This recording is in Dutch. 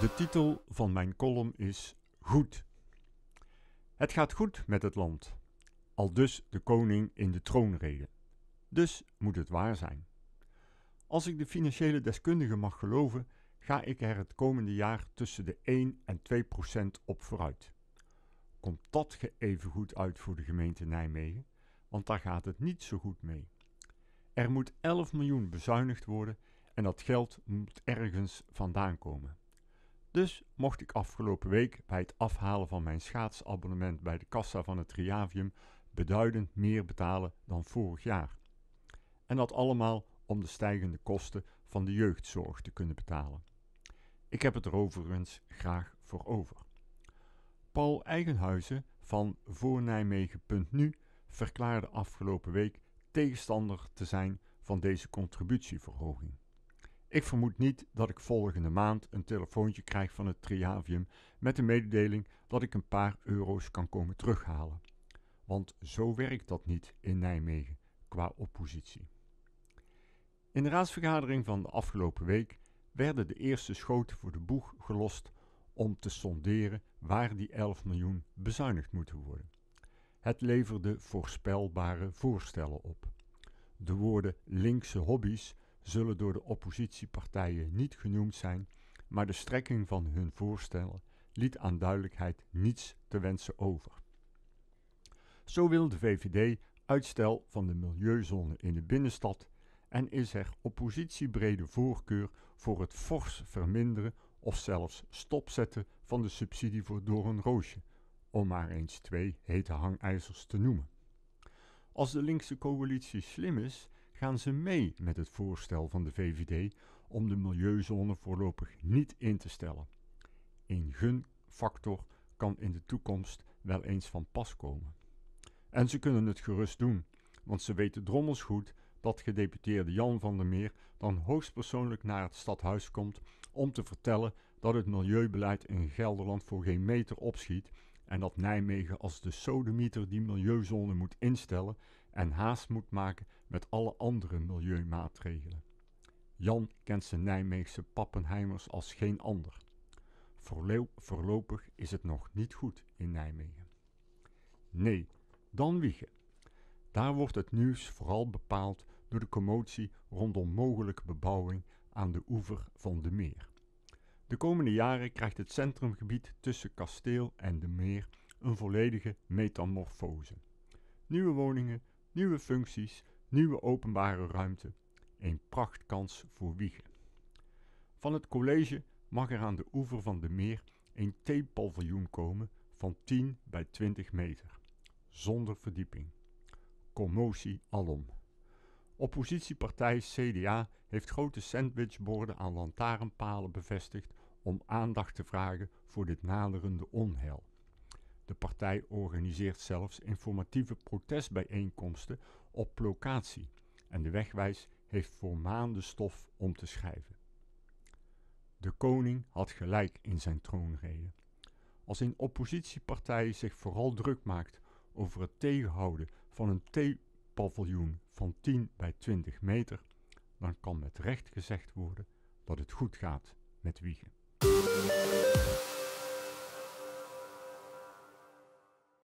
De titel van mijn column is Goed. Het gaat goed met het land. Al dus de koning in de troonrede. Dus moet het waar zijn. Als ik de financiële deskundige mag geloven, ga ik er het komende jaar tussen de 1 en 2 procent op vooruit. Komt dat ge even goed uit voor de gemeente Nijmegen? Want daar gaat het niet zo goed mee. Er moet 11 miljoen bezuinigd worden en dat geld moet ergens vandaan komen. Dus mocht ik afgelopen week bij het afhalen van mijn schaatsabonnement bij de kassa van het Triavium beduidend meer betalen dan vorig jaar. En dat allemaal om de stijgende kosten van de jeugdzorg te kunnen betalen. Ik heb het er overigens graag voor over. Paul Eigenhuizen van voornijmegen.nu verklaarde afgelopen week tegenstander te zijn van deze contributieverhoging. Ik vermoed niet dat ik volgende maand een telefoontje krijg van het Triavium met de mededeling dat ik een paar euro's kan komen terughalen. Want zo werkt dat niet in Nijmegen qua oppositie. In de raadsvergadering van de afgelopen week werden de eerste schoten voor de boeg gelost om te sonderen waar die 11 miljoen bezuinigd moeten worden. Het leverde voorspelbare voorstellen op. De woorden linkse hobby's zullen door de oppositiepartijen niet genoemd zijn, maar de strekking van hun voorstellen liet aan duidelijkheid niets te wensen over. Zo wil de VVD uitstel van de milieuzone in de binnenstad en is er oppositiebrede voorkeur voor het fors verminderen of zelfs stopzetten van de subsidie voor roosje, om maar eens twee hete hangijzers te noemen. Als de linkse coalitie slim is, gaan ze mee met het voorstel van de VVD om de milieuzone voorlopig niet in te stellen. Een gunfactor kan in de toekomst wel eens van pas komen. En ze kunnen het gerust doen, want ze weten drommels goed dat gedeputeerde Jan van der Meer dan hoogstpersoonlijk naar het stadhuis komt om te vertellen dat het milieubeleid in Gelderland voor geen meter opschiet en dat Nijmegen als de sodemieter die milieuzone moet instellen en haast moet maken met alle andere milieumaatregelen. Jan kent zijn Nijmeegse pappenheimers als geen ander. Voorlopig is het nog niet goed in Nijmegen. Nee, dan Wiegen. Daar wordt het nieuws vooral bepaald door de commotie rondom mogelijke bebouwing aan de oever van de meer. De komende jaren krijgt het centrumgebied tussen kasteel en de meer een volledige metamorfose. Nieuwe woningen, nieuwe functies, nieuwe openbare ruimte. Een prachtkans voor Wiegen. Van het college mag er aan de oever van de meer een theepaviljoen komen van 10 bij 20 meter, zonder verdieping. Commotie alom. Oppositiepartij CDA heeft grote sandwichborden aan lantaarnpalen bevestigd om aandacht te vragen voor dit naderende onheil. De partij organiseert zelfs informatieve protestbijeenkomsten op locatie en de wegwijs heeft voor maanden stof om te schrijven. De koning had gelijk in zijn troonrede. Als een oppositiepartij zich vooral druk maakt over het tegenhouden van een theepaviljoen van 10 bij 20 meter, dan kan met recht gezegd worden dat het goed gaat met Wiegen.